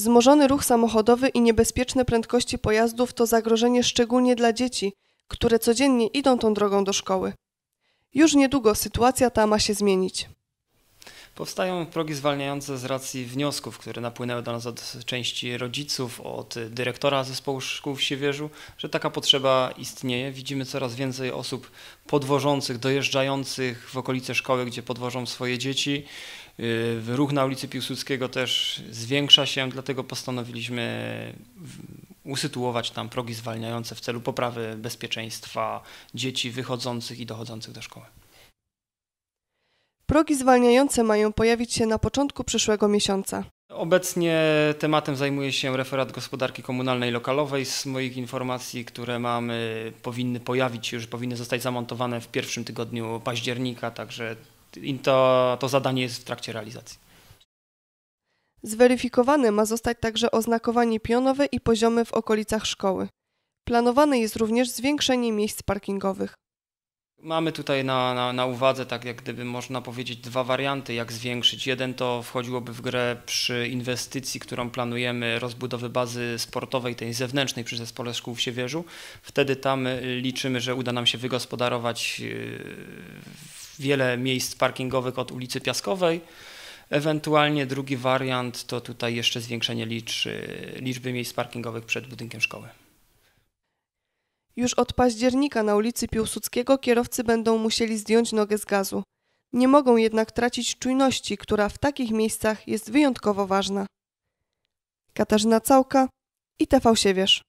Zmożony ruch samochodowy i niebezpieczne prędkości pojazdów to zagrożenie szczególnie dla dzieci, które codziennie idą tą drogą do szkoły. Już niedługo sytuacja ta ma się zmienić. Powstają progi zwalniające z racji wniosków, które napłynęły do nas od części rodziców, od dyrektora zespołu szkół w Siewierzu, że taka potrzeba istnieje. Widzimy coraz więcej osób podwożących, dojeżdżających w okolice szkoły, gdzie podwożą swoje dzieci. Y, ruch na ulicy Piłsudskiego też zwiększa się, dlatego postanowiliśmy usytuować tam progi zwalniające w celu poprawy bezpieczeństwa dzieci wychodzących i dochodzących do szkoły. Progi zwalniające mają pojawić się na początku przyszłego miesiąca. Obecnie tematem zajmuje się referat gospodarki komunalnej lokalowej. Z moich informacji, które mamy, powinny pojawić się, już powinny zostać zamontowane w pierwszym tygodniu października, także i to, to zadanie jest w trakcie realizacji. Zweryfikowane ma zostać także oznakowanie pionowe i poziomy w okolicach szkoły. Planowane jest również zwiększenie miejsc parkingowych. Mamy tutaj na, na, na, uwadze, tak jak gdyby można powiedzieć, dwa warianty, jak zwiększyć. Jeden to wchodziłoby w grę przy inwestycji, którą planujemy, rozbudowy bazy sportowej, tej zewnętrznej przy Zespole Szkół w Siewierzu. Wtedy tam liczymy, że uda nam się wygospodarować yy, wiele miejsc parkingowych od ulicy Piaskowej. Ewentualnie drugi wariant to tutaj jeszcze zwiększenie liczby miejsc parkingowych przed budynkiem szkoły. Już od października na ulicy Piłsudskiego kierowcy będą musieli zdjąć nogę z gazu. Nie mogą jednak tracić czujności, która w takich miejscach jest wyjątkowo ważna. Katarzyna Całka i TV Siewierz.